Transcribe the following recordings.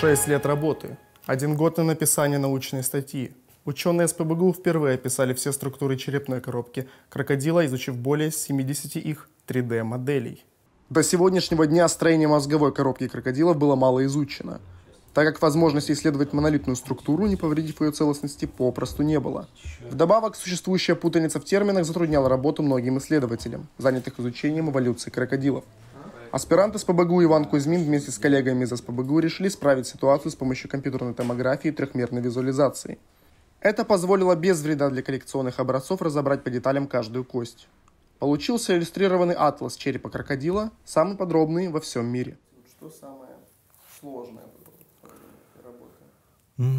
Шесть лет работы, один год на написание научной статьи. Ученые СПБГУ впервые описали все структуры черепной коробки крокодила, изучив более 70 их 3D-моделей. До сегодняшнего дня строение мозговой коробки крокодилов было мало изучено, так как возможности исследовать монолитную структуру, не повредив ее целостности, попросту не было. Вдобавок, существующая путаница в терминах затрудняла работу многим исследователям, занятых изучением эволюции крокодилов. Аспиранты с ПБГУ Иван Кузьмин вместе с коллегами из СПБГУ решили справить ситуацию с помощью компьютерной томографии и трехмерной визуализации. Это позволило без вреда для коллекционных образцов разобрать по деталям каждую кость. Получился иллюстрированный атлас черепа крокодила, самый подробный во всем мире. Что самое сложное работе?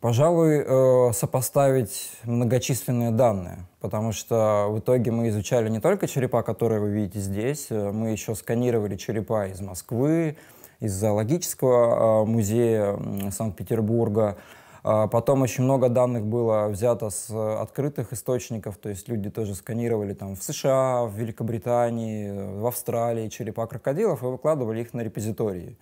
Пожалуй, э, сопоставить многочисленные данные потому что в итоге мы изучали не только черепа, которые вы видите здесь, э, мы еще сканировали черепа из Москвы, из зоологического э, музея Санкт-Петербурга. А потом очень много данных было взято с открытых источников, то есть люди тоже сканировали там в США, в Великобритании, э, в Австралии черепа крокодилов и выкладывали их на репозитории.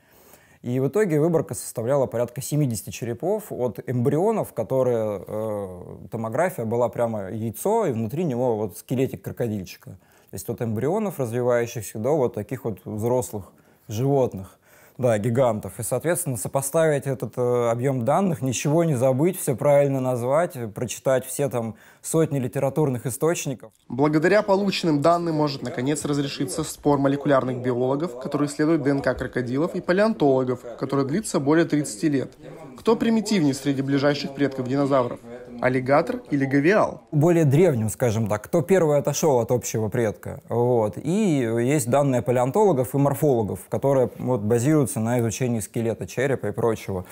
И в итоге выборка составляла порядка 70 черепов от эмбрионов, которые э, томография была прямо яйцо, и внутри него вот скелетик крокодильчика. То есть от эмбрионов развивающихся до вот таких вот взрослых животных. Да, гигантов. И, соответственно, сопоставить этот э, объем данных, ничего не забыть, все правильно назвать, прочитать все там сотни литературных источников. Благодаря полученным данным может наконец разрешиться спор молекулярных биологов, которые исследуют ДНК крокодилов, и палеонтологов, который длится более 30 лет. Кто примитивнее среди ближайших предков динозавров? аллигатор или гавиал. Более древним, скажем так, кто первый отошел от общего предка. Вот. И есть данные палеонтологов и морфологов, которые вот, базируются на изучении скелета черепа и прочего.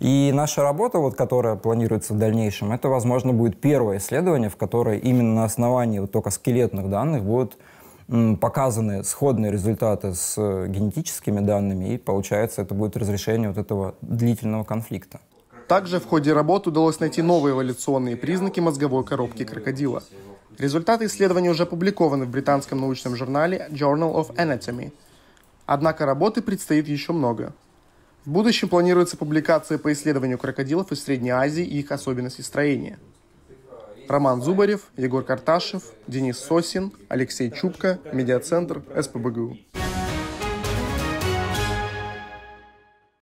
И наша работа, вот, которая планируется в дальнейшем, это, возможно, будет первое исследование, в которое именно на основании вот только скелетных данных будут показаны сходные результаты с э, генетическими данными, и получается это будет разрешение вот этого длительного конфликта. Также в ходе работ удалось найти новые эволюционные признаки мозговой коробки крокодила. Результаты исследования уже опубликованы в британском научном журнале Journal of Anatomy. Однако работы предстоит еще много. В будущем планируется публикация по исследованию крокодилов из Средней Азии и их особенностей строения. Роман Зубарев, Егор Карташев, Денис Сосин, Алексей Чубко, Медиацентр, СПБГУ.